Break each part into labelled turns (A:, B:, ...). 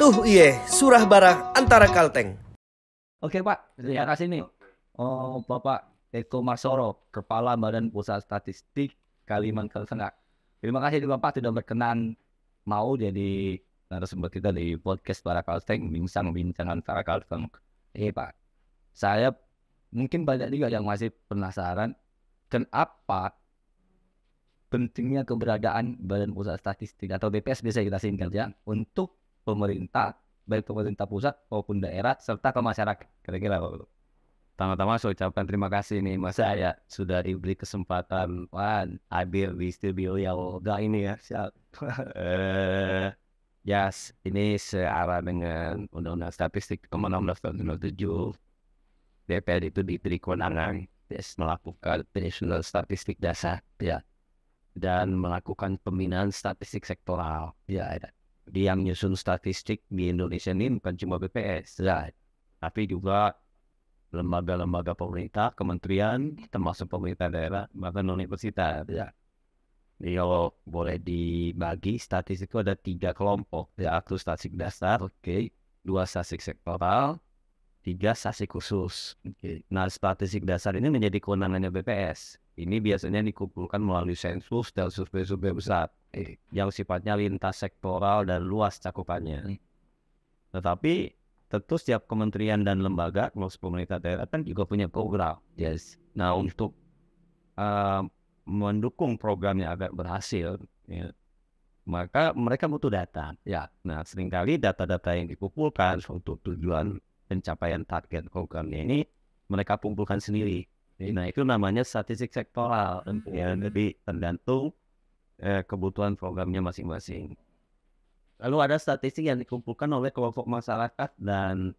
A: Tuh iye, surah barah antara kalteng. Oke Pak, terima iya. kasih nih. Oh Bapak Eko Masoro, Kepala Badan Pusat Statistik Kalimantan Tengah. Terima kasih juga Pak sudah berkenan mau jadi narasumber kita di podcast para kalteng, bincang-bincang antara kalteng. Eh Pak, saya mungkin banyak juga yang masih penasaran kenapa pentingnya keberadaan Badan Pusat Statistik atau BPS biasa kita singkat ya untuk pemerintah baik pemerintah pusat maupun daerah serta ke masyarakat kira-kira Pertama-tama saya ucapkan terima kasih nih Mas saya sudah diberi kesempatan wah, hadir di studio Yoga ini ya. Siap. ya, yes, ini searah dengan Undang-Undang Statistik Nomor 16 Tahun 2007. DPR itu diberi kewenangan yes, melakukan national statistik dasar ya dan melakukan pembinaan statistik sektoral ya, ya yang nyusun statistik di Indonesia ini bukan cuma BPS, right? tapi juga lembaga-lembaga pemerintah, kementerian, termasuk pemerintah daerah, bahkan universitas. Ya. Jadi kalau boleh dibagi statistik itu ada tiga kelompok, ya satu statistik dasar, oke, dua statistik sektoral, tiga statistik khusus. Okay. Nah statistik dasar ini menjadi kewenangannya BPS. Ini biasanya dikumpulkan melalui sensus dan survei-survei besar iya. yang sifatnya lintas sektoral dan luas cakupannya. Iya. Tetapi tentu setiap kementerian dan lembaga, termasuk pemerintah daerah kan juga punya program. Yes. Nah untuk uh, mendukung programnya agar berhasil, ya, maka mereka butuh data. Ya, nah seringkali data-data yang dikumpulkan untuk tujuan pencapaian target programnya ini mereka kumpulkan sendiri. Nah itu namanya statistik sektoral. yang lebih hmm. tergantung eh, kebutuhan programnya masing-masing. Lalu ada statistik yang dikumpulkan oleh kelompok masyarakat dan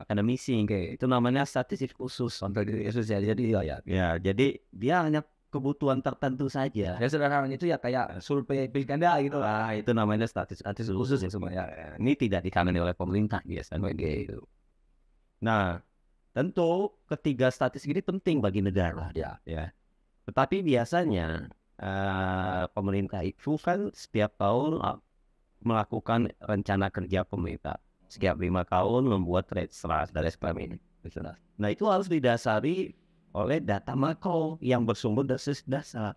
A: akademisi itu namanya statistik khusus untuk di sosial ya, jadi ya, ya ya jadi dia hanya kebutuhan tertentu saja ya sederhana itu ya kayak survei pilkada gitu ah itu namanya statistik statistik khusus ya semuanya ini tidak ditangani oleh pemerintah biasanya gitu nah Tentu ketiga statistik ini penting bagi negara ya. ya. Tetapi biasanya uh, pemerintah itu kan setiap tahun eh, melakukan rencana kerja pemerintah. Setiap lima tahun membuat trade stress dari sekarang ini. Nah itu harus didasari oleh data makro yang bersumber dari dasar.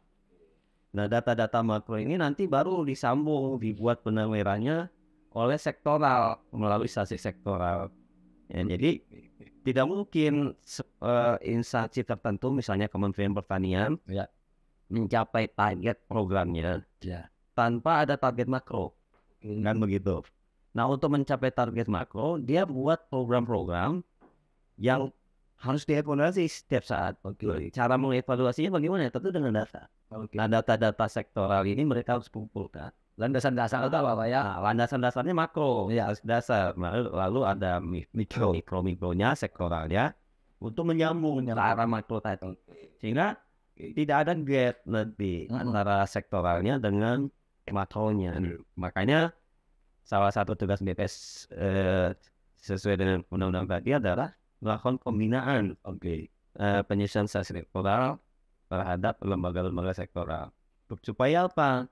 A: Nah data-data makro ini nanti baru disambung dibuat benang oleh sektoral melalui statistik sektoral. Ya, jadi tidak mungkin uh, instansi tertentu misalnya Kementerian Pertanian ya. mencapai target programnya ya. tanpa ada target makro hmm. kan begitu nah untuk mencapai target makro dia buat program-program yang harus dievaluasi setiap saat okay. cara mengevaluasinya bagaimana tentu dengan data okay. nah data-data sektoral ini mereka harus kumpulkan landasan dasar ah, itu apa ya? Nah, landasan dasarnya makro, ya. dasar. Lalu ada mikro, mikro mikronya, sektoralnya untuk menyambung, ke arah makro tadi. Sehingga tidak ada gap nanti hmm. antara sektoralnya dengan makronya. Hmm. Makanya salah satu tugas BPS eh, sesuai dengan undang-undang tadi adalah melakukan pembinaan, oke, okay. eh, penyesuaian sektoral terhadap lembaga-lembaga sektoral. Supaya apa?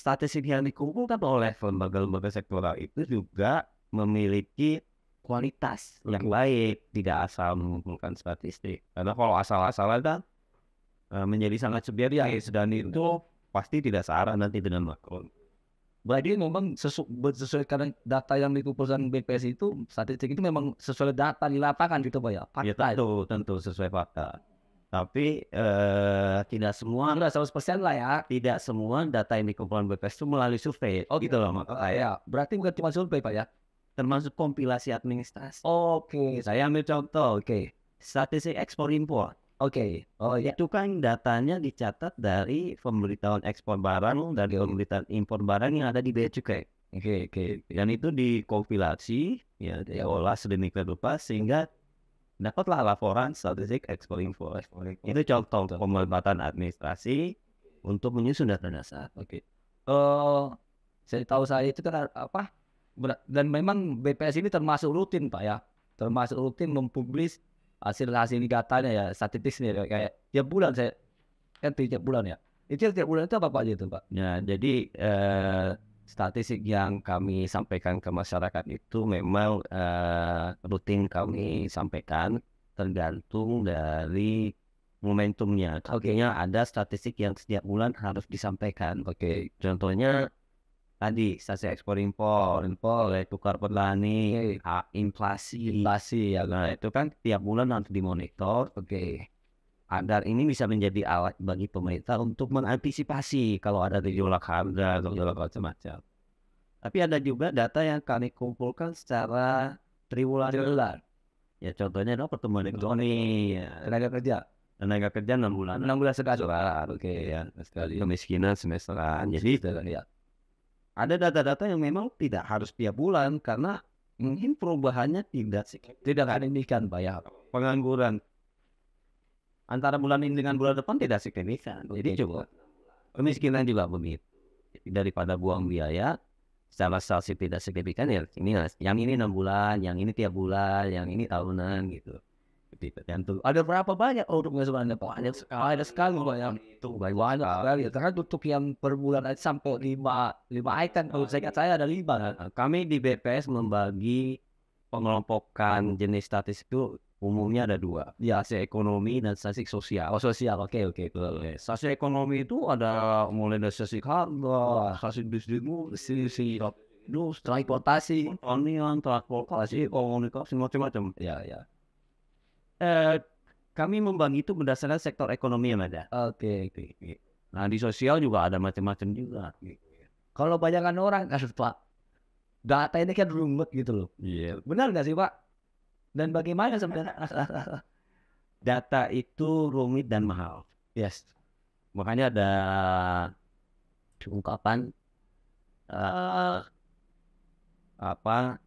A: statistik yang dikumpulkan oleh iya. lembaga-lembaga sektoral itu juga memiliki kualitas yang baik, tidak asal mengumpulkan statistik. Karena kalau asal-asalan kan e, menjadi sangat ya, dan itu pasti tidak searah nanti dengan makron. Berarti memang sesu sesuai karena data yang dikumpulkan BPS itu statistik itu memang sesuai data di lapangan gitu pak ya? Iya, fakta ya tentu, tentu sesuai fakta. Tapi eh, tidak semua, enggak 100% lah ya, tidak semua data yang dikumpulkan BPS itu melalui survei. Oh gitu loh, maka ya. Iya, berarti bukan cuma survei Pak ya, termasuk kompilasi administrasi. Oke. Okay. Saya ambil contoh, oke. Okay. Statistik ekspor impor. Oke. Okay. Oh iya. Itu kan datanya dicatat dari pemberitahuan ekspor barang, dari pemberitahuan impor barang yang ada di Bea Cukai. Oke, okay, oke. Okay. Dan itu dikompilasi, ya diolah sedemikian rupa sehingga dapatlah laporan statistik ekspor impor. Itu contoh Betul. administrasi untuk menyusun data dasar. Oke. Okay. Uh, eh, saya tahu saya itu kan apa dan memang BPS ini termasuk rutin pak ya termasuk rutin mempublis hasil hasil datanya ya statistiknya ya. kayak tiap bulan saya kan tiap bulan ya itu tiap bulan itu apa pak itu pak ya jadi eh, statistik yang kami sampaikan ke masyarakat itu memang uh, rutin kami sampaikan tergantung dari momentumnya. Kayaknya ada statistik yang setiap bulan harus disampaikan. Oke, okay. contohnya tadi statistik ekspor impor, impor, eh, tukar petani, eh, inflasi, inflasi ya nah, itu kan tiap bulan harus dimonitor. Oke. Okay agar ini bisa menjadi alat bagi pemerintah untuk mengantisipasi kalau ada gejolak harga atau gejolak macam-macam. Tapi ada juga data yang kami kumpulkan secara triwulan-triwulan. Ya contohnya adalah pertumbuhan ekonomi, ya, tenaga kerja, tenaga kerja enam bulan, enam bulan sekali. Oke ya, sekali. Kemiskinan semesteran. Jadi ya. ada data-data yang memang tidak harus tiap bulan karena mungkin perubahannya tidak tidak signifikan bayar pengangguran antara bulan ini dengan bulan depan tidak signifikan. Jadi coba kemiskinan juga begitu. Daripada buang biaya, secara salsi tidak signifikan ya ini yang ini enam bulan, yang ini tiap bulan, yang ini tahunan gitu. Gitu. Dan tuh ada berapa banyak oh, untuk masukan banyak sekali ada sekali ya. banyak itu banyak sekali karena untuk yang per bulan sampai lima lima item kalau saya ingat saya ada lima kami di BPS membagi pengelompokan jenis statistik itu umumnya ada dua ya ekonomi dan statistik sosial oh sosial oke okay, oke okay. okay. ekonomi itu ada mulai dari statistik harga statistik bisnis sisi itu transportasi onion transportasi komunikasi macam-macam ya ya eh, kami membangun itu berdasarkan sektor ekonomi yang ada oke okay, oke okay. okay. nah di sosial juga ada macam-macam juga kalau banyakkan orang kan pak data ini kan rumit gitu loh iya yeah. benar nggak sih pak dan bagaimana sebenarnya data itu rumit dan mahal. Yes. Makanya ada ungkapan uh, apa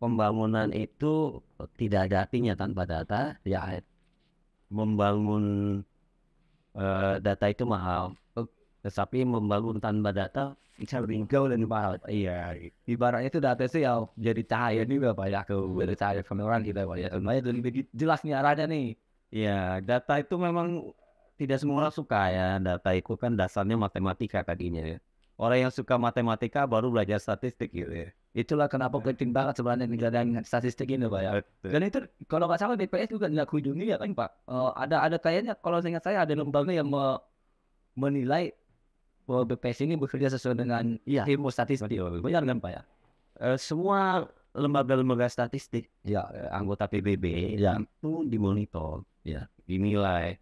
A: pembangunan itu tidak ada artinya tanpa data. Ya membangun uh, data itu mahal, tetapi membangun tanpa data Sambil ringkau dan ibarat iya ibaratnya itu data sih ya jadi cahaya nih bapak ya ke hmm. jadi cahaya orang kita bapak, ya lumayan lebih jelas nih arahnya nih Iya, data itu memang tidak semua orang suka ya data itu kan dasarnya matematika tadinya ya orang yang suka matematika baru belajar statistik gitu ya itulah kenapa penting hmm. banget sebenarnya yang statistik ini bapak. ya dan itu kalau nggak salah BPS juga nggak kunjungi ya kan pak eh, ada ada kayaknya kalau ingat saya ada lembaga yang me menilai bahwa BPS ini bekerja sesuai dengan ya. ilmu statistik. Benar kan Pak ya? Uh, semua lembaga-lembaga statistik ya anggota PBB ya. itu dimonitor, ya dinilai.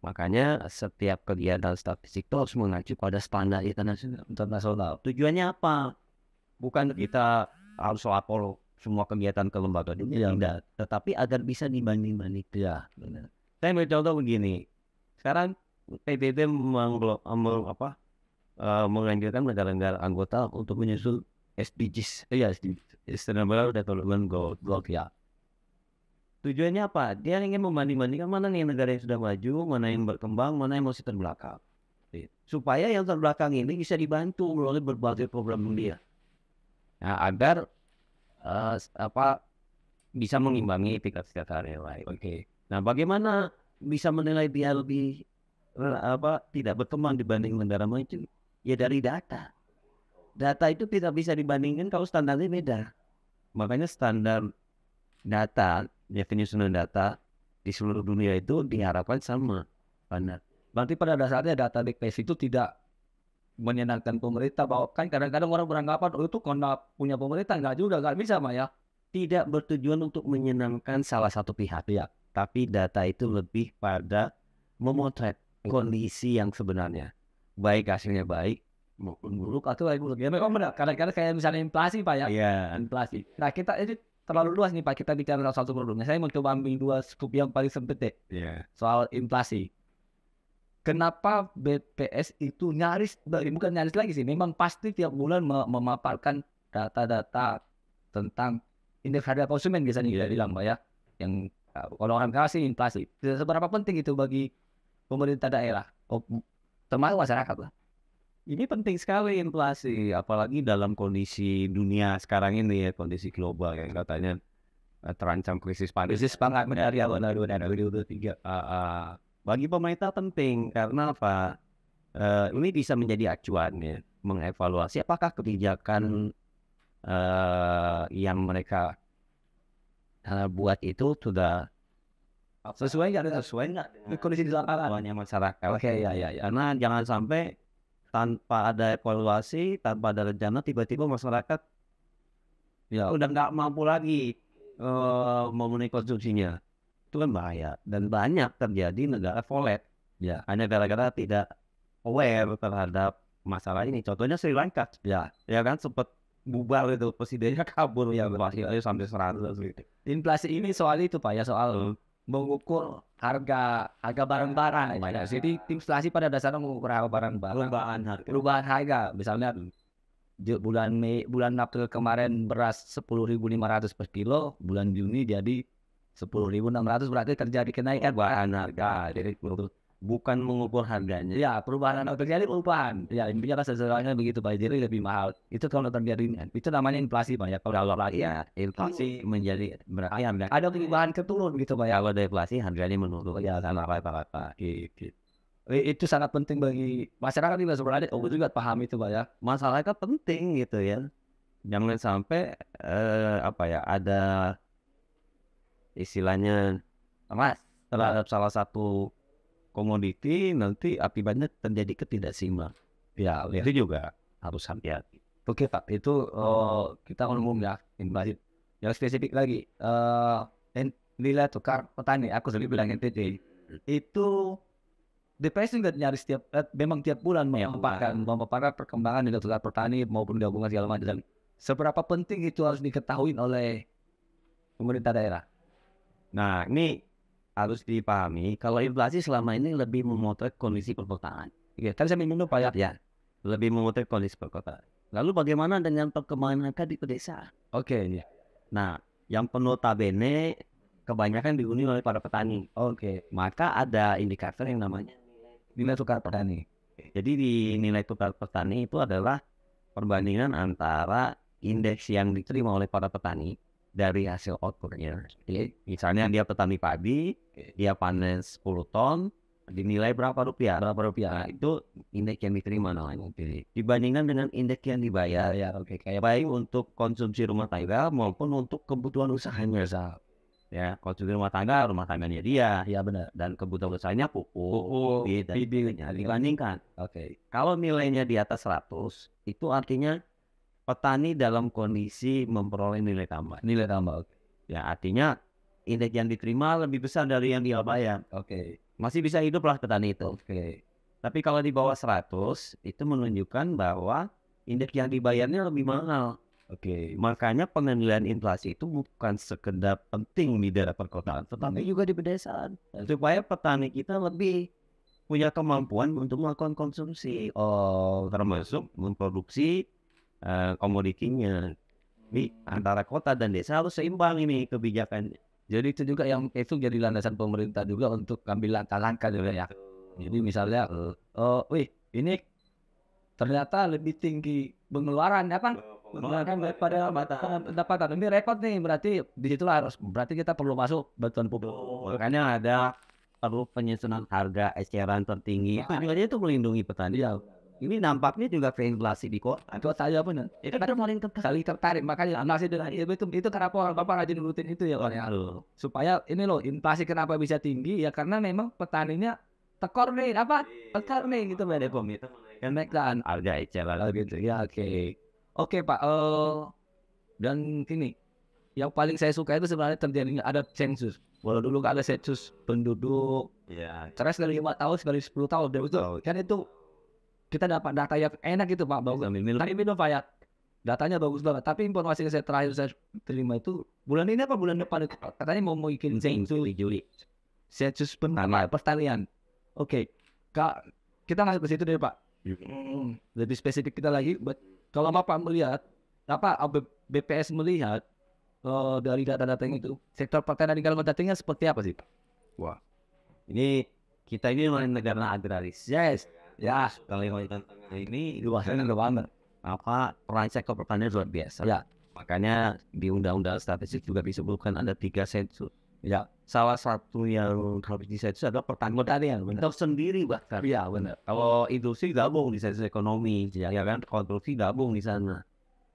A: Makanya setiap kegiatan statistik itu harus mengacu pada standar internasional. Tujuannya apa? Bukan kita harus lapor semua kegiatan ke lembaga dunia, ya. tidak. Tetapi agar bisa dibanding-banding. Ya, Saya mau contoh begini. Sekarang PBB mengapa uh, menganjurkan negara-negara anggota untuk menyusul SDGs, eh, ya Sustainable Development Goal ya. Tujuannya apa? Dia ingin membanding-bandingkan mana nih negara yang sudah maju, mana yang berkembang, mana yang masih terbelakang. Iya. Supaya yang terbelakang ini bisa dibantu melalui berbagai program dia. Nah, agar uh, apa bisa mengimbangi tingkat-tingkat area lain. Oke. Okay. Nah, bagaimana bisa menilai dia lebih apa tidak berkembang dibanding negara maju? Ya dari data. Data itu tidak bisa dibandingkan kalau standarnya beda. Makanya standar data, definition data di seluruh dunia itu diharapkan sama. Benar. Berarti pada dasarnya data DPS itu tidak menyenangkan pemerintah bahwa kan kadang-kadang orang beranggapan oh itu karena punya pemerintah nggak juga nggak bisa Maya tidak bertujuan untuk menyenangkan salah satu pihak ya tapi data itu lebih pada memotret kondisi yang sebenarnya baik hasilnya baik maupun buruk atau buruk ya memang benar karena kadang kayak misalnya inflasi pak ya yeah. inflasi nah kita ini terlalu luas nih pak kita bicara soal satu produknya saya mau coba ambil dua scoop yang paling sempit deh yeah. soal inflasi kenapa BPS itu nyaris bukan nyaris lagi sih memang pasti tiap bulan memaparkan data-data tentang indeks harga konsumen biasanya yeah. bilang pak ya yang kalau eh, orang kasih inflasi seberapa penting itu bagi pemerintah daerah termasuk masyarakat lah. Ini penting sekali inflasi, apalagi dalam kondisi dunia sekarang ini ya, kondisi global yang katanya eh, terancam krisis pangan. Krisis pangan benar ya, benar benar tiga. Ah, ah. Bagi pemerintah penting karena apa? Uh, ini bisa menjadi acuan ya, mengevaluasi apakah kebijakan uh, yang mereka buat itu sudah sesuai nggak sesuai nggak kondisi di lapangan masyarakat oke okay, ya ya iya. karena jangan sampai tanpa ada evaluasi tanpa ada rencana tiba-tiba masyarakat ya udah nggak mampu lagi uh, memenuhi konsumsinya itu kan bahaya dan banyak terjadi negara volet ya hanya gara-gara tidak aware terhadap masalah ini contohnya Sri Lanka ya ya kan sempat bubar itu presidennya kabur ya inflasi sampai seratus inflasi ini soal itu pak ya soal mengukur oh. harga harga barang-barang. Ya. Jadi inflasi pada dasarnya mengukur harga barang-barang. Perubahan harga. Perubahan harga. Misalnya bulan Mei, bulan April kemarin beras 10.500 per kilo, bulan Juni jadi 10.600 berarti terjadi kenaikan perubahan harga. Nah, jadi menurut bukan mengubah harganya. Ya, perubahan atau terjadi perubahan. Ya, intinya kan sesuatu begitu Pak. Jadi lebih mahal. Itu kalau terjadi ya. itu namanya inflasi Pak. Ya, kalau lagi ya inflasi menjadi berayam. Ya. Ada perubahan keturun gitu Pak. Ya, kalau ada inflasi harganya menurun. Ya, sama apa apa apa. Gitu. Itu sangat penting bagi masyarakat juga sebenarnya. Oh, juga paham itu Pak ya. Masalahnya kan penting gitu ya. Jangan sampai eh, apa ya ada istilahnya terhadap ya. salah satu komoditi nanti akibatnya terjadi ketidakseimbang. Ya, ya, itu juga harus hati-hati. Oke Pak, itu uh, kita umum ya inflasi. Yang spesifik lagi, uh, nilai tukar petani, aku selalu bilang NTT hmm. itu depresi nggak nyaris setiap, eh, memang tiap bulan ya, memaparkan, memaparkan perkembangan nilai tukar petani maupun gabungan segala macam. Seberapa penting itu harus diketahui oleh pemerintah daerah? Nah, ini harus dipahami kalau inflasi selama ini lebih memotret kondisi perkotaan. Ya, kan saya minum Pak ya. Lebih memotret kondisi perkotaan. Lalu bagaimana dengan perkembangan angka di pedesaan? Oke, okay, ya. Nah, yang penuh tabene kebanyakan dihuni oleh para petani. Oke, okay. maka ada indikator yang namanya nilai tukar petani. Jadi di nilai tukar petani itu adalah perbandingan antara indeks yang diterima oleh para petani dari hasil outputnya. Jadi, misalnya hmm. dia petani padi, dia panen 10 ton, dinilai berapa rupiah? Berapa rupiah? Nah, itu indeks yang diterima namanya. Dibandingkan dengan indeks yang dibayar ya, oke. Okay. Kayak baik untuk konsumsi rumah tangga maupun untuk kebutuhan usahanya. Usaha. Ya, konsumsi rumah tangga, rumah tangganya dia. Ya benar. Dan kebutuhan usahanya pupuk, pupuk gitu, bibit, bibitnya dibandingkan. Oke. Okay. Kalau nilainya di atas 100, itu artinya petani dalam kondisi memperoleh nilai tambah. Nilai tambah. Okay. Ya artinya indeks yang diterima lebih besar dari yang dia bayar. Oke. Okay. Masih bisa hiduplah petani itu. Oke. Okay. Tapi kalau di bawah 100 itu menunjukkan bahwa indeks yang dibayarnya lebih mahal. Oke. Makanya pengendalian inflasi itu bukan sekedar penting di daerah perkotaan, tetapi juga di pedesaan. Supaya petani kita lebih punya kemampuan untuk melakukan konsumsi, oh, termasuk memproduksi Eh, komoditinya. Jadi antara kota dan desa harus seimbang ini kebijakannya. Jadi itu juga yang itu jadi landasan pemerintah juga untuk ambil langkah-langkah juga ya. Jadi misalnya, oh, wih ini ternyata lebih tinggi pengeluaran ya kan? Pengeluaran daripada pendapatan. Ini rekod nih berarti di situ harus berarti kita perlu masuk bantuan publik. Makanya ada perlu penyusunan harga eceran tertinggi. Tujuannya itu melindungi petani. Ya ini nampaknya juga ke inflasi di kota. Itu saya pun Ya, kadang paling tertarik, tertarik. Makanya inflasi dengan iya, itu, itu, itu kenapa orang bapak rajin rutin itu ya orang ya. Supaya ini loh inflasi kenapa bisa tinggi ya karena memang petaninya tekor nih apa tekor nih gitu mbak Depom itu. Yang kan naikkan harga eceran gitu ya oke. Oke pak. Uh, dan ini yang paling saya suka itu sebenarnya terjadinya ada sensus. Walau dulu gak ada sensus penduduk, ya. Terus dari lima tahun, sekali sepuluh tahun, dia ya betul. kan itu kita dapat data yang enak gitu Pak bagus. Tapi minum Pak ya. Datanya bagus banget. Tapi informasi yang saya terakhir saya terima itu bulan ini apa bulan depan itu katanya mau mau bikin Juli Juli. Saya suspend pertanian. Oke. Okay. Kak, kita ngasih ke situ deh Pak. lebih spesifik kita lagi. But, kalau Bapak melihat, apa BPS melihat uh, dari data-data itu, sektor pertanian di Kalimantan Tengah seperti apa sih? Wah, ini kita ini negara agraris. Yes ya Kalimantan Tengah ini luasnya udah banget apa peran sektor pertanian luar biasa ya makanya di undang-undang statistik juga disebutkan ada tiga sensus ya salah satu yang harus disensus adalah pertanian pertanian sendiri bahkan ya benar kalau industri gabung di sensus ekonomi ya, ya kan konstruksi gabung di sana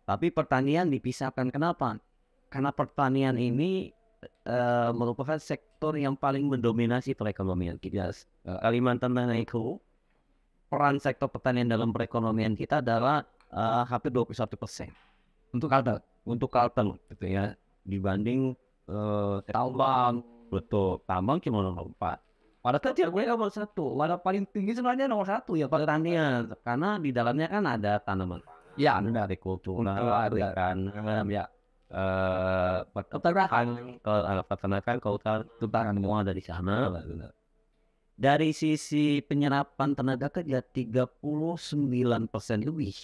A: tapi pertanian dipisahkan kenapa karena pertanian ini uh, merupakan sektor yang paling mendominasi perekonomian kita. Uh, Kalimantan Tengah itu peran sektor pertanian dalam perekonomian kita adalah uh, hampir 21 persen untuk kaltel untuk kaltel gitu ya dibanding uh, tambang betul tambang cuma nomor empat pada yang gue nomor satu pada paling tinggi sebenarnya nomor satu ya pertanian karena di dalamnya kan ada tanaman ya ada kultur, ada kan ya peternakan eh, peternakan kau tahu tentang semua dari sana gitu dari sisi penyerapan tenaga kerja 39 persen lebih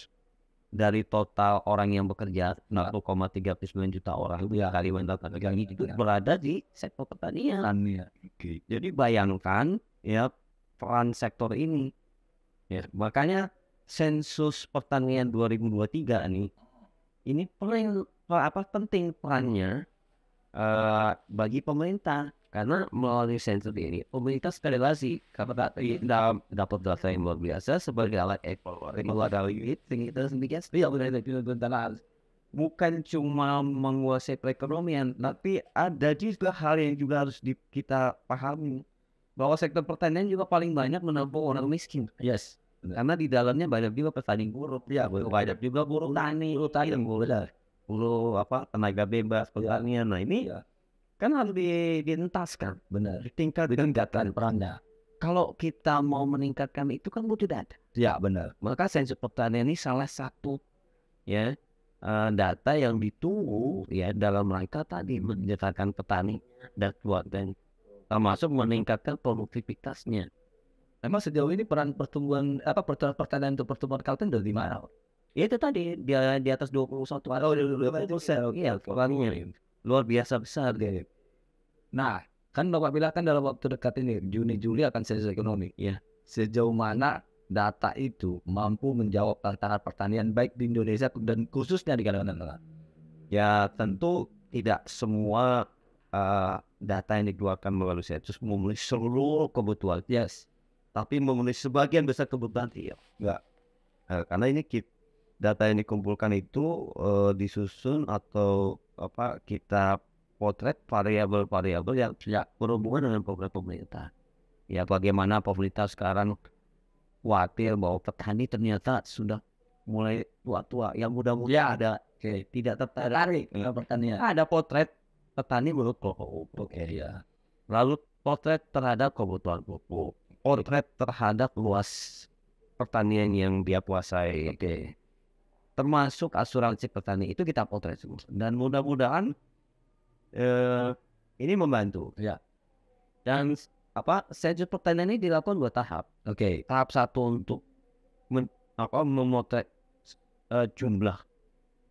A: dari total orang yang bekerja 1,39 juta orang ya. karyawan tata kerja itu ya. berada di sektor pertanian. Iya. Okay. Jadi bayangkan ya peran sektor ini. Ya. Makanya sensus pertanian 2023 nih ini paling apa penting perannya uh, bagi pemerintah karena melalui sensor ini, komunitas korelasi karena dalam dapat data yang luar biasa sebagai alat evaluasi kita sendiri tidak boleh ada bukan cuma menguasai perekonomian, tapi ada juga hal yang juga harus di, kita pahami bahwa sektor pertanian juga paling banyak menampung orang miskin. Yes. Karena di dalamnya banyak juga petani buruk, ya, banyak juga buruh tani, buruh tani, buruh apa tenaga bebas, pertanian. Nah ini ya kan harus di, dientaskan benar dengan tingkatan perannya kalau kita mau meningkatkan itu kan butuh data ya benar maka sensus pertanian ini salah satu ya eh, data yang ditunggu ya dalam rangka tadi meningkatkan petani dan buat dan termasuk meningkatkan produktivitasnya emang sejauh ini peran pertumbuhan apa pertumbuhan pertanian untuk pertumbuhan kalten dari mana ya itu tadi dia di atas dua puluh satu oh, persen iya kurangnya luar biasa besar deh. Iya, iya. gitu. Nah, kan Bapak bilang kan dalam waktu dekat ini Juni Juli akan sesi ekonomi ya. Sejauh mana data itu mampu menjawab tantangan pertanian baik di Indonesia dan khususnya di Kalimantan Tengah. Ya tentu tidak semua uh, data yang dikeluarkan melalui sensus memenuhi seluruh kebutuhan yes tapi memenuhi sebagian besar kebutuhan iya enggak nah, karena ini data yang dikumpulkan itu uh, disusun atau apa kita potret variabel-variabel yang tidak berhubungan dengan program pemerintah. Ya bagaimana pemerintah sekarang khawatir bahwa petani ternyata sudah mulai tua-tua, yang muda-muda ya. ada okay. tidak tertarik ya. pertanian. Ada potret petani menurut Oke Okay, ya. Lalu potret terhadap kebutuhan pupuk, potret terhadap luas pertanian yang dia kuasai. Okay termasuk asuransi petani itu kita potret semua dan mudah-mudahan eh, ini membantu ya dan apa sensus pertanian ini dilakukan dua tahap oke okay. tahap satu untuk men, apa memotret uh, jumlah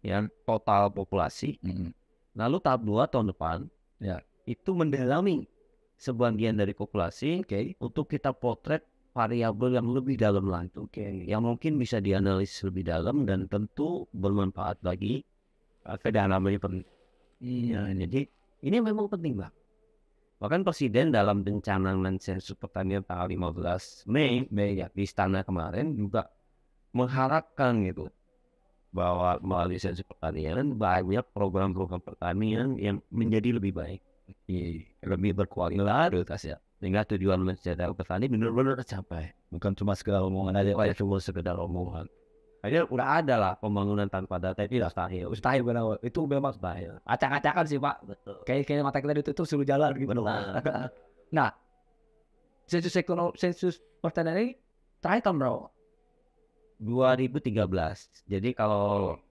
A: ya total populasi mm-hmm. lalu tahap dua tahun depan ya itu mendalami sebagian dari populasi okay. untuk kita potret variabel yang lebih dalam lagi, oke, okay. yang mungkin bisa dianalisis lebih dalam dan tentu bermanfaat bagi uh, ini penting. Iya, ya, jadi ini memang penting Pak. Bahkan Presiden dalam rencana sensus pertanian tanggal 15 Mei, Mei ya, di istana kemarin juga mengharapkan gitu bahwa melalui sensus pertanian banyak program-program pertanian yang menjadi lebih baik, lebih berkualitas ya sehingga tujuan mencetak petani benar-benar tercapai bukan cuma sekedar omongan aja kayak cuma sekedar omongan aja udah ada lah pembangunan tanpa data itu mustahil ya mustahil benar itu memang mustahil acak-acakan sih pak kayak kayak mata kita ditutup suruh jalan gitu nah, nah sensus ekonomi sensus pertanian ini terakhir tahun berapa 2013 jadi kalau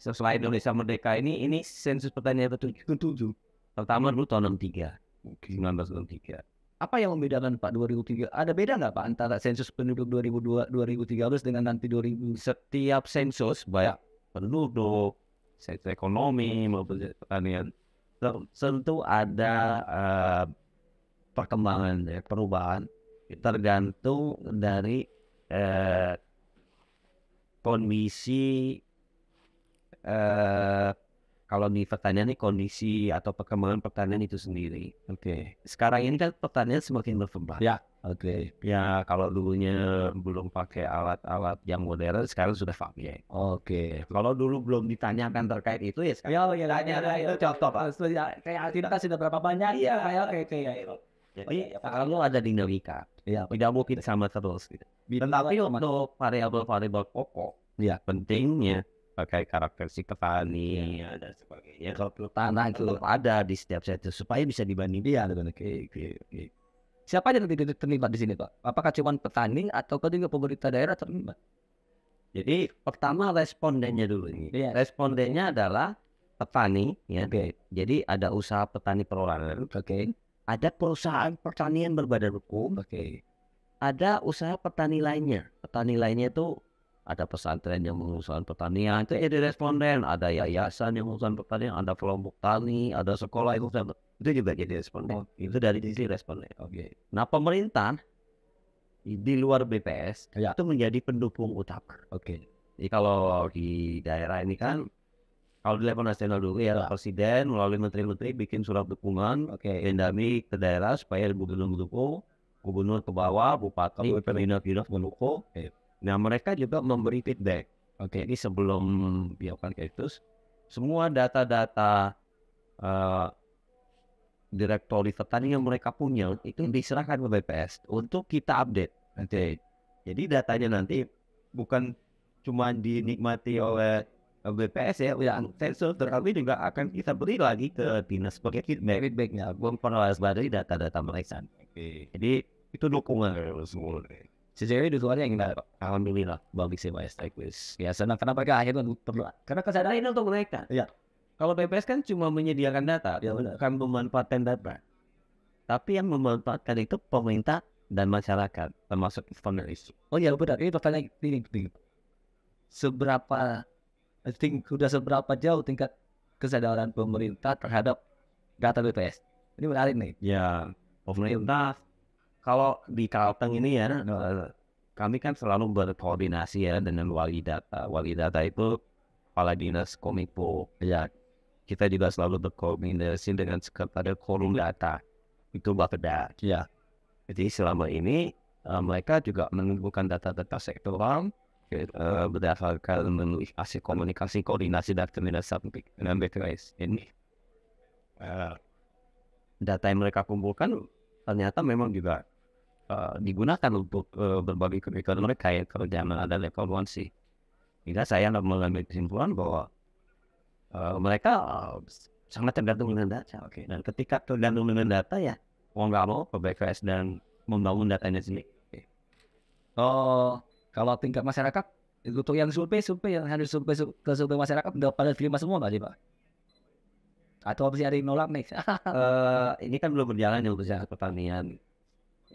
A: setelah Indonesia merdeka ini ini sensus pertanian ke tujuh pertama dulu tahun enam tiga sembilan belas enam tiga apa yang membedakan Pak 2003 ada beda nggak Pak antara sensus penduduk 2002 2013 dengan nanti 2000 setiap sensus banyak penduduk sektor ekonomi maupun pertanian tentu ada uh, perkembangan ya, perubahan tergantung dari uh, kondisi uh, kalau di pertanian ini kondisi atau perkembangan pertanian itu sendiri. Oke. Okay. Sekarang ini kan pertanian semakin berkembang. Ya. Oke. Okay. Ya kalau dulunya belum pakai alat-alat yang modern, sekarang sudah pakai. Oke. Okay. Kalau dulu belum ditanyakan terkait itu ya sekarang. Ya, ya, tanya, ya, itu ya, ya. contoh pak. Kayak kasih sudah berapa banyak? Iya. Ya. Kayak kayak itu. Jadi kalau ada dinamika, ya, tidak mungkin sama terus. Gitu. Iya. Tetapi untuk variabel-variabel pokok, ya pentingnya pakai karakteristik petani ya, dan sebagainya. Kalau tanah itu ada di setiap situ supaya bisa dibandingkan. Oke, oke, oke. Siapa aja nanti terlibat di sini Pak? Apakah cuma petani atau juga pemerintah daerah terlibat? Jadi pertama respondennya dulu ini. ya. Respondennya adalah petani ya. Okay. Jadi ada usaha petani perorangan. Oke. Okay. Ada perusahaan pertanian berbadan hukum. Oke. Okay. Ada usaha petani lainnya. Petani lainnya itu ada pesantren yang mengusulkan pertanian itu ada responden ada yayasan yang mengusulkan pertanian ada kelompok tani ada sekolah itu itu juga jadi responden itu dari sisi responden oke okay. nah pemerintah di luar BPS ya. itu menjadi pendukung utama oke okay. jadi kalau di daerah ini kan kalau di level nasional dulu ya, ya. presiden melalui menteri-menteri bikin surat dukungan oke okay. endami ke daerah supaya gubernur mendukung gubernur ke bawah bupati pemina dinas mendukung Oke. Nah mereka juga memberi feedback. Oke, okay, ini sebelum biarkan kaktus, semua data-data uh, direktori petani yang mereka punya itu diserahkan ke BPS untuk kita update. Oke, okay. jadi datanya nanti bukan cuma dinikmati oleh eh, BPS ya, ya sensor terkali juga akan kita beri lagi ke dinas sebagai feedback feedbacknya memperluas dari data-data mereka. Oke. Jadi itu dukungan sejauh itu dukungannya yang enggak alhamdulillah bagi si mas Equis ya senang kenapa mereka akhirnya perlu iya. karena kesadaran untuk mereka ya kalau BPS kan cuma menyediakan data ya, bukan memanfaatkan data tapi yang memanfaatkan itu pemerintah dan masyarakat termasuk funders oh iya benar ini pertanyaan ini penting seberapa ting, sudah seberapa jauh tingkat kesadaran pemerintah terhadap data BPS ini menarik nih ya pemerintah kalau di Kalteng ini ya hmm. eh, kami kan selalu berkoordinasi ya dengan wali data. Wali data itu kepala dinas kominfo ya kita juga selalu berkoordinasi dengan sekretariat korum data itu Bapeda ya jadi selama ini uh, mereka juga mengumpulkan data-data sektoral uh, berdasarkan hasil komunikasi koordinasi dan koordinasi dengan BKS ini data yang mereka kumpulkan ternyata memang juga uh, digunakan untuk uh, eh, berbagai kebijakan mereka ya kalau zaman ada level sih Hingga saya mengambil kesimpulan bahwa uh, mereka uh, sangat tergantung dengan data. Oke, okay. dan ketika tergantung dengan data ya mau nggak mau PBKS dan membangun datanya sendiri. Okay. Oh, kalau tingkat masyarakat untuk yang survei survei yang harus survei ke survei masyarakat udah pada terima semua nggak sih pak? Atau masih ada yang nolak nih? uh, ini kan belum berjalan ya urusan pertanian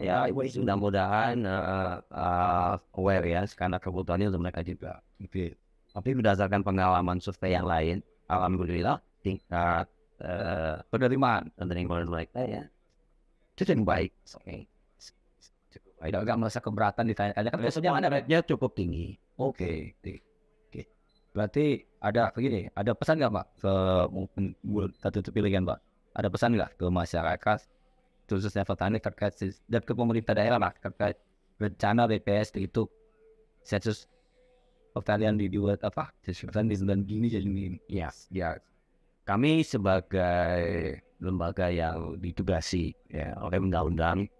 A: ya ah, iya mudah-mudahan uh, uh, aware ya karena kebutuhannya untuk mereka juga gitu. tapi berdasarkan pengalaman survei yang lain alhamdulillah tingkat uh, eh, penerimaan penerimaan mereka ya itu yang baik oke okay. Tidak agak merasa keberatan ditanya. Ada kan biasanya mana rate-nya cukup tinggi. Oke. Okay. Oke. Berarti ada begini, ada pesan nggak Pak ke mungkin satu pilihan Pak? Ada pesan nggak ke masyarakat khususnya petani terkait dan ke pemerintah daerah lah terkait rencana BPS itu sensus pertanian di dua apa pertanian di sembilan gini jadi ini ya ya kami sebagai lembaga yang ditugasi ya oleh undang-undang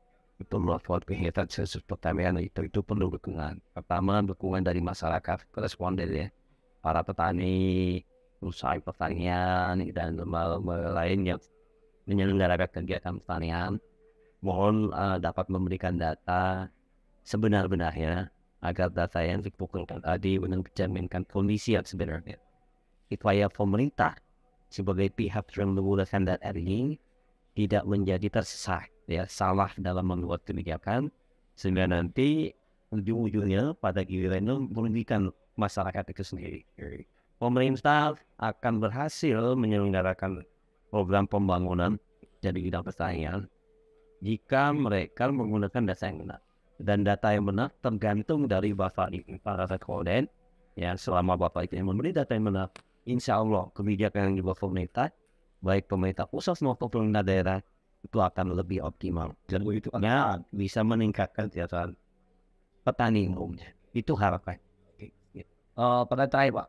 A: itu melakukan kegiatan sensus pertanian itu itu perlu dukungan pertama dukungan dari masyarakat responden ya para petani usaha pertanian dan lembaga lain yang menyelenggarakan kegiatan pertanian, mohon uh, dapat memberikan data sebenar-benarnya agar data yang dikumpulkan tadi mencerminkan kondisi yang sebenarnya. supaya pemerintah sebagai pihak yang menggunakan data ini tidak menjadi tersesat ya salah dalam membuat kebijakan sehingga nanti ujung-ujungnya pada giliran merugikan masyarakat itu sendiri. Pemerintah akan berhasil menyelenggarakan program pembangunan jadi tidak persaingan jika mereka menggunakan data yang benar dan data yang benar tergantung dari bapak para responden ya selama bapak itu yang memberi data yang benar insya Allah kebijakan yang dibuat pemerintah baik pemerintah pusat maupun pemerintah daerah itu akan lebih optimal dan itu akan bisa meningkatkan kesejahteraan petani umumnya itu harapan uh, ya. eh, pada terakhir pak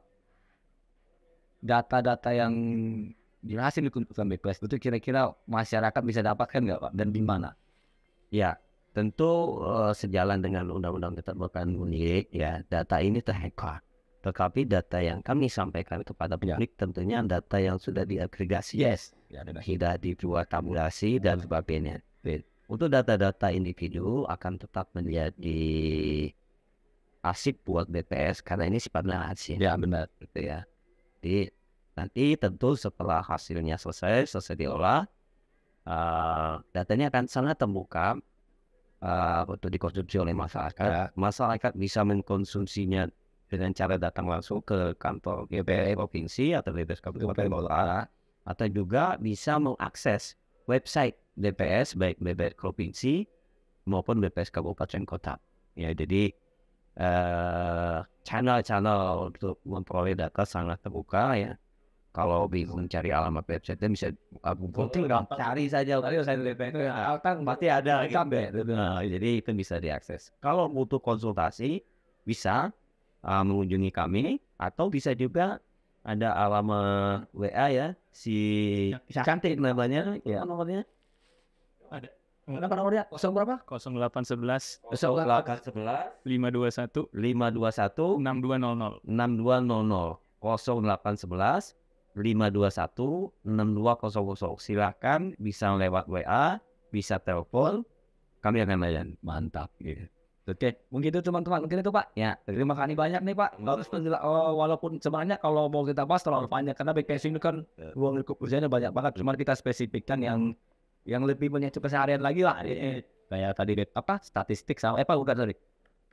A: data-data yang dirasin dikumpulkan itu kira-kira masyarakat bisa dapatkan nggak Pak dan di mana? Ya, tentu uh, sejalan dengan Undang-Undang Keterbukaan Publik ya data ini terhekar. Tetapi data yang kami sampaikan kepada ya. publik ya. tentunya data yang sudah diagregasi, yes, ya, sudah dibuat tabulasi ya. dan sebagainya. Untuk data-data individu akan tetap menjadi asik buat BPS karena ini sifatnya asik. Ya benar. Gitu ya. Jadi Nanti tentu setelah hasilnya selesai, selesai diolah, uh, datanya akan sangat terbuka uh, untuk dikonsumsi oleh masyarakat. Masyarakat bisa mengkonsumsinya dengan cara datang langsung ke kantor GPR provinsi atau BPS Kabupaten Kota, atau juga bisa mengakses website DPS baik BPS provinsi maupun BPS Kabupaten Kota. Ya, jadi eh, channel-channel uh, untuk memperoleh data sangat terbuka ya kalau bingung cari alamat website bisa buka Google tinggal cari saja tadi saya itu ya. nah. Altang berarti ada gitu. nah, jadi itu bisa diakses kalau butuh konsultasi bisa uh, mengunjungi kami atau bisa juga ada alamat WA ya si ya, cantik namanya ya nomornya ada Berapa nomornya? 0 berapa? 0811 0811 521 521 6200 6200 0811 521 6200. Silakan bisa lewat WA, bisa telepon, kami akan layan. Mantap gitu. Oke, mungkin itu teman-teman. Mungkin itu Pak. Ya, terima kasih banyak nih Pak. Harus oh, walaupun sebenarnya kalau mau kita bahas terlalu panjang karena BKS ini kan ya. ruang lingkup kerjanya banyak banget. Cuma kita spesifikkan yang yang lebih menyentuh keseharian lagi lah. Iya, iya. Kayak tadi apa statistik sama apa eh, bukan tadi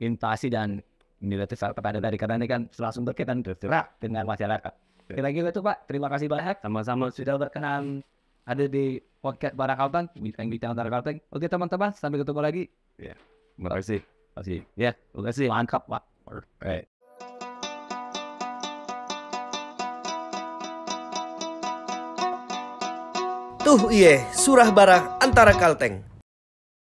A: inflasi dan nilai tukar tadi karena ini kan langsung kan berkaitan dengan masyarakat. Kira-kira itu Pak, terima kasih banyak. Sama-sama sudah berkenan ada di podcast Barakautang, bincang-bincang Kalteng Oke teman-teman, sampai ketemu lagi. Ya, yeah. terima kasih. Terima kasih. Ya, yeah. terima kasih. Mantap Pak. Alright. Tuh iye, Surah Bara antara Kalteng.